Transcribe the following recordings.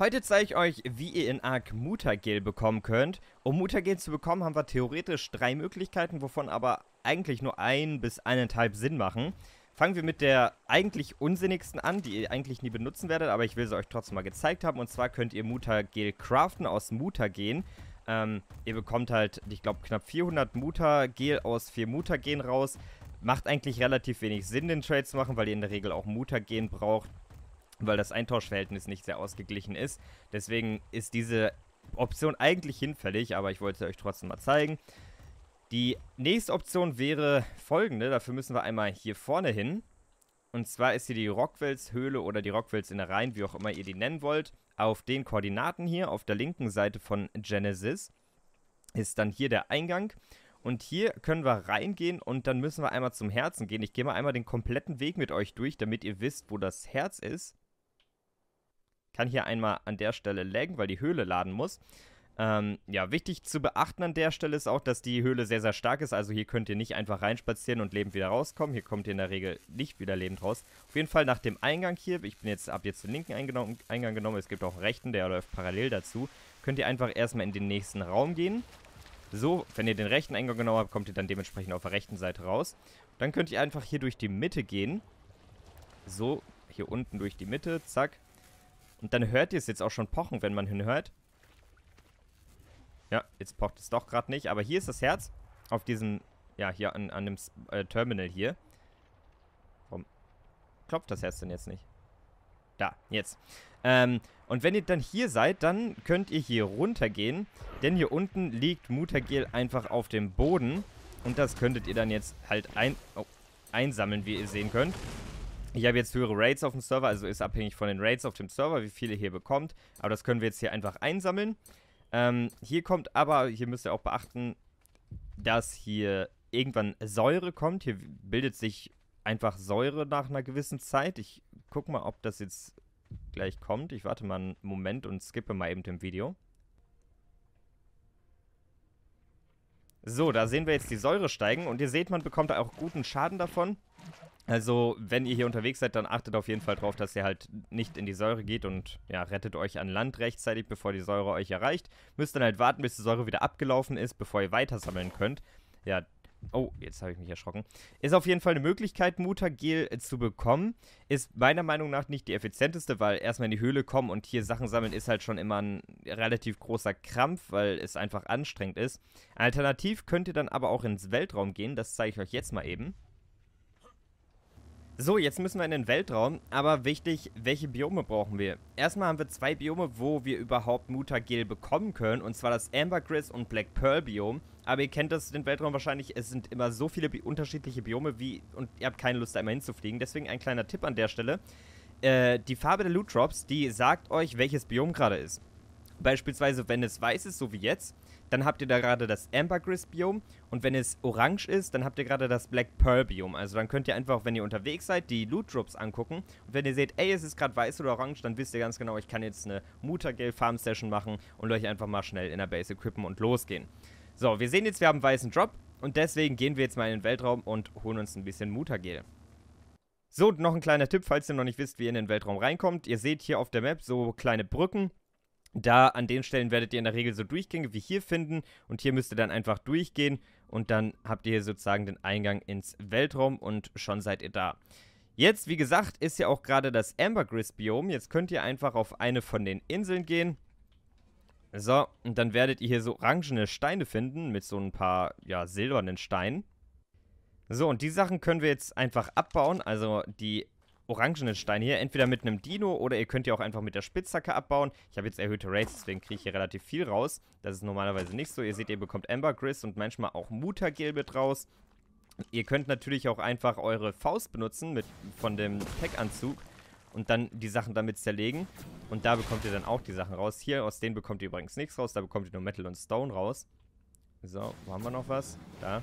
Heute zeige ich euch, wie ihr in Arc Mutagel bekommen könnt. Um Mutagel zu bekommen, haben wir theoretisch drei Möglichkeiten, wovon aber eigentlich nur ein bis eineinhalb Sinn machen. Fangen wir mit der eigentlich unsinnigsten an, die ihr eigentlich nie benutzen werdet, aber ich will sie euch trotzdem mal gezeigt haben. Und zwar könnt ihr Mutagel craften aus Mutagen. Ähm, ihr bekommt halt, ich glaube, knapp 400 Mutagel aus 4 Mutagen raus. Macht eigentlich relativ wenig Sinn, den Trade zu machen, weil ihr in der Regel auch Mutagen braucht weil das Eintauschverhältnis nicht sehr ausgeglichen ist. Deswegen ist diese Option eigentlich hinfällig, aber ich wollte es euch trotzdem mal zeigen. Die nächste Option wäre folgende, dafür müssen wir einmal hier vorne hin. Und zwar ist hier die Rockwells Höhle oder die Rockwells Innereien, wie auch immer ihr die nennen wollt. Auf den Koordinaten hier, auf der linken Seite von Genesis, ist dann hier der Eingang. Und hier können wir reingehen und dann müssen wir einmal zum Herzen gehen. Ich gehe mal einmal den kompletten Weg mit euch durch, damit ihr wisst, wo das Herz ist kann hier einmal an der Stelle laggen, weil die Höhle laden muss. Ähm, ja, wichtig zu beachten an der Stelle ist auch, dass die Höhle sehr, sehr stark ist. Also hier könnt ihr nicht einfach reinspazieren und lebend wieder rauskommen. Hier kommt ihr in der Regel nicht wieder lebend raus. Auf jeden Fall nach dem Eingang hier, ich bin jetzt ab jetzt den linken Eingang genommen, es gibt auch einen rechten, der läuft parallel dazu, könnt ihr einfach erstmal in den nächsten Raum gehen. So, wenn ihr den rechten Eingang genommen habt, kommt ihr dann dementsprechend auf der rechten Seite raus. Dann könnt ihr einfach hier durch die Mitte gehen. So, hier unten durch die Mitte, zack. Und dann hört ihr es jetzt auch schon pochen, wenn man hinhört. Ja, jetzt pocht es doch gerade nicht. Aber hier ist das Herz auf diesem, ja, hier an, an dem äh, Terminal hier. Warum klopft das Herz denn jetzt nicht? Da, jetzt. Ähm, und wenn ihr dann hier seid, dann könnt ihr hier runtergehen. Denn hier unten liegt Mutagel einfach auf dem Boden. Und das könntet ihr dann jetzt halt ein, oh, einsammeln, wie ihr sehen könnt. Ich habe jetzt höhere Raids auf dem Server, also ist abhängig von den Raids auf dem Server, wie viele ihr bekommt. Aber das können wir jetzt hier einfach einsammeln. Ähm, hier kommt aber, hier müsst ihr auch beachten, dass hier irgendwann Säure kommt. Hier bildet sich einfach Säure nach einer gewissen Zeit. Ich guck mal, ob das jetzt gleich kommt. Ich warte mal einen Moment und skippe mal eben dem Video. So, da sehen wir jetzt die Säure steigen und ihr seht, man bekommt auch guten Schaden davon. Also, wenn ihr hier unterwegs seid, dann achtet auf jeden Fall darauf, dass ihr halt nicht in die Säure geht und ja, rettet euch an Land rechtzeitig, bevor die Säure euch erreicht. Müsst dann halt warten, bis die Säure wieder abgelaufen ist, bevor ihr weiter sammeln könnt. Ja, Oh, jetzt habe ich mich erschrocken. Ist auf jeden Fall eine Möglichkeit, Mutagel äh, zu bekommen. Ist meiner Meinung nach nicht die effizienteste, weil erstmal in die Höhle kommen und hier Sachen sammeln ist halt schon immer ein relativ großer Krampf, weil es einfach anstrengend ist. Alternativ könnt ihr dann aber auch ins Weltraum gehen, das zeige ich euch jetzt mal eben. So, jetzt müssen wir in den Weltraum, aber wichtig, welche Biome brauchen wir? Erstmal haben wir zwei Biome, wo wir überhaupt Mutagel bekommen können, und zwar das Ambergris und Black Pearl Biom. Aber ihr kennt das, den Weltraum wahrscheinlich, es sind immer so viele bi unterschiedliche Biome, wie und ihr habt keine Lust, da immer hinzufliegen. Deswegen ein kleiner Tipp an der Stelle. Äh, die Farbe der Loot Drops, die sagt euch, welches Biom gerade ist. Beispielsweise, wenn es weiß ist, so wie jetzt, dann habt ihr da gerade das Ambergris-Biom und wenn es orange ist, dann habt ihr gerade das Black Pearl-Biom. Also dann könnt ihr einfach, wenn ihr unterwegs seid, die Loot-Drops angucken und wenn ihr seht, ey, es ist gerade weiß oder orange, dann wisst ihr ganz genau, ich kann jetzt eine Mutagel-Farm-Session machen und euch einfach mal schnell in der Base equippen und losgehen. So, wir sehen jetzt, wir haben einen weißen Drop und deswegen gehen wir jetzt mal in den Weltraum und holen uns ein bisschen Mutagel. So, noch ein kleiner Tipp, falls ihr noch nicht wisst, wie ihr in den Weltraum reinkommt. Ihr seht hier auf der Map so kleine Brücken da an den Stellen werdet ihr in der Regel so Durchgänge wie hier finden und hier müsst ihr dann einfach durchgehen und dann habt ihr hier sozusagen den Eingang ins Weltraum und schon seid ihr da. Jetzt, wie gesagt, ist ja auch gerade das Ambergris-Biom. Jetzt könnt ihr einfach auf eine von den Inseln gehen. So, und dann werdet ihr hier so orangene Steine finden mit so ein paar, ja, silbernen Steinen. So, und die Sachen können wir jetzt einfach abbauen. Also die orangenen Stein hier. Entweder mit einem Dino oder ihr könnt ja auch einfach mit der Spitzhacke abbauen. Ich habe jetzt erhöhte Rates, deswegen kriege ich hier relativ viel raus. Das ist normalerweise nicht so. Ihr seht, ihr bekommt Ambergris und manchmal auch Mutagel mit raus. Ihr könnt natürlich auch einfach eure Faust benutzen mit, von dem Packanzug und dann die Sachen damit zerlegen. Und da bekommt ihr dann auch die Sachen raus. Hier, aus denen bekommt ihr übrigens nichts raus. Da bekommt ihr nur Metal und Stone raus. So, wo haben wir noch was? Da.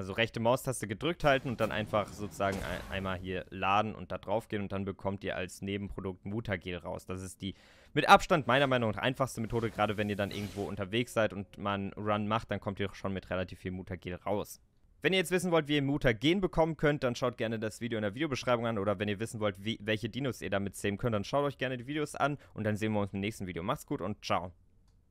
Also rechte Maustaste gedrückt halten und dann einfach sozusagen ein, einmal hier laden und da drauf gehen und dann bekommt ihr als Nebenprodukt Mutagel raus. Das ist die mit Abstand meiner Meinung nach einfachste Methode, gerade wenn ihr dann irgendwo unterwegs seid und man Run macht, dann kommt ihr schon mit relativ viel Mutagel raus. Wenn ihr jetzt wissen wollt, wie ihr Mutagen bekommen könnt, dann schaut gerne das Video in der Videobeschreibung an oder wenn ihr wissen wollt, wie, welche Dinos ihr damit zähmen könnt, dann schaut euch gerne die Videos an und dann sehen wir uns im nächsten Video. Macht's gut und ciao.